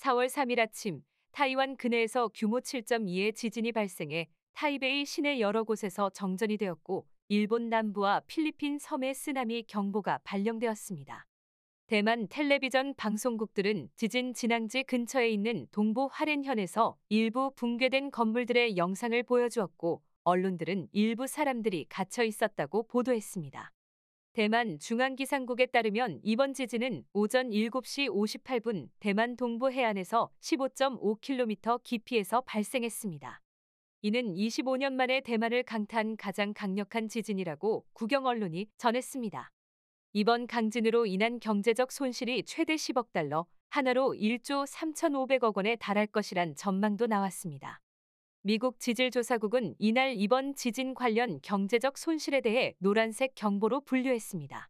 4월 3일 아침 타이완 근해에서 규모 7.2의 지진이 발생해 타이베이 시내 여러 곳에서 정전이 되었고 일본 남부와 필리핀 섬의 쓰나미 경보가 발령되었습니다. 대만 텔레비전 방송국들은 지진 진앙지 근처에 있는 동부 화롄현에서 일부 붕괴된 건물들의 영상을 보여주었고 언론들은 일부 사람들이 갇혀 있었다고 보도했습니다. 대만 중앙기상국에 따르면 이번 지진은 오전 7시 58분 대만 동부 해안에서 15.5km 깊이에서 발생했습니다. 이는 25년 만에 대만을 강타한 가장 강력한 지진이라고 국영 언론이 전했습니다. 이번 강진으로 인한 경제적 손실이 최대 10억 달러, 하나로 1조 3,500억 원에 달할 것이란 전망도 나왔습니다. 미국 지질조사국은 이날 이번 지진 관련 경제적 손실에 대해 노란색 경보로 분류했습니다.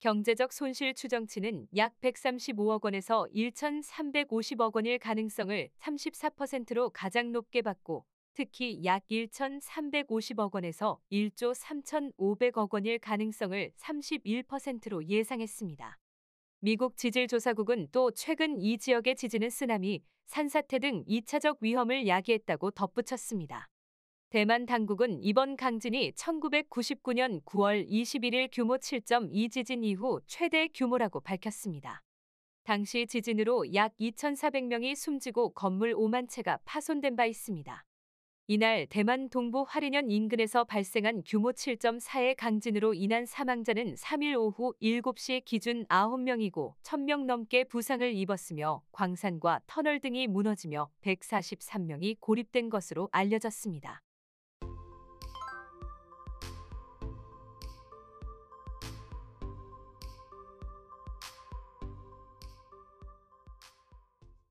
경제적 손실 추정치는 약 135억 원에서 1,350억 원일 가능성을 34%로 가장 높게 받고 특히 약 1,350억 원에서 1조 3,500억 원일 가능성을 31%로 예상했습니다. 미국 지질조사국은 또 최근 이 지역의 지진은 쓰나미, 산사태 등 2차적 위험을 야기했다고 덧붙였습니다. 대만 당국은 이번 강진이 1999년 9월 21일 규모 7.2 지진 이후 최대 규모라고 밝혔습니다. 당시 지진으로 약 2,400명이 숨지고 건물 5만 채가 파손된 바 있습니다. 이날 대만 동부 화리현 인근에서 발생한 규모 7.4의 강진으로 인한 사망자는 3일 오후 7시 기준 9명이고 1000명 넘게 부상을 입었으며 광산과 터널 등이 무너지며 143명이 고립된 것으로 알려졌습니다.